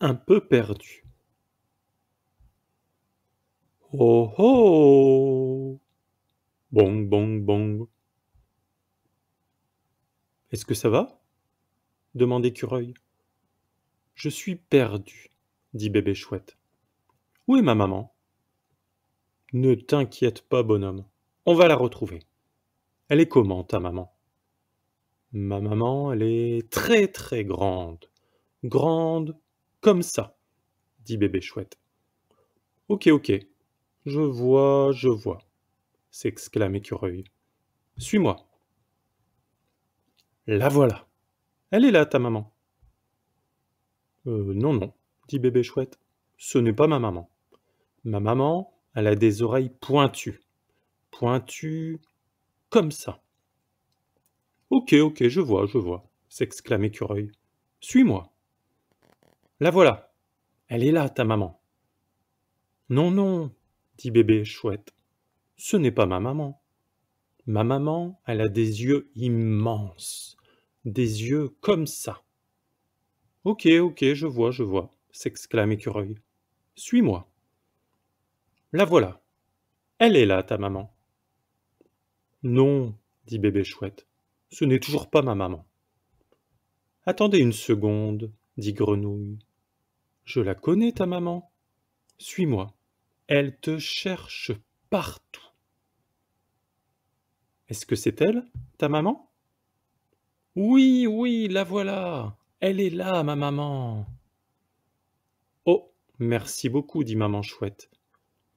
un peu perdu. Oh oh bon bong bong. Est-ce que ça va demande Écureuil. Je suis perdu, dit Bébé Chouette. Où est ma maman Ne t'inquiète pas, bonhomme. On va la retrouver. Elle est comment, ta maman Ma maman, elle est très très grande. Grande comme ça, dit bébé chouette. Ok, ok, je vois, je vois, s'exclame écureuil. Suis-moi. La voilà. Elle est là, ta maman. Euh, non, non, dit bébé chouette. Ce n'est pas ma maman. Ma maman, elle a des oreilles pointues. Pointues comme ça. Ok, ok, je vois, je vois, s'exclame écureuil. Suis-moi. La voilà. Elle est là, ta maman. Non, non, dit bébé chouette. Ce n'est pas ma maman. Ma maman, elle a des yeux immenses. Des yeux comme ça. Ok, ok, je vois, je vois, s'exclame Écureuil. Suis-moi. La voilà. Elle est là, ta maman. Non, dit bébé chouette, ce n'est toujours pas ma maman. Attendez une seconde, dit Grenouille. Je la connais, ta maman. Suis-moi. Elle te cherche partout. Est-ce que c'est elle, ta maman Oui, oui, la voilà. Elle est là, ma maman. Oh, merci beaucoup, dit maman chouette.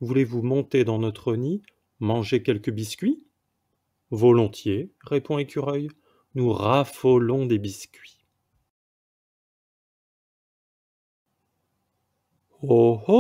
Voulez-vous monter dans notre nid, manger quelques biscuits Volontiers, répond Écureuil. Nous raffolons des biscuits. ho!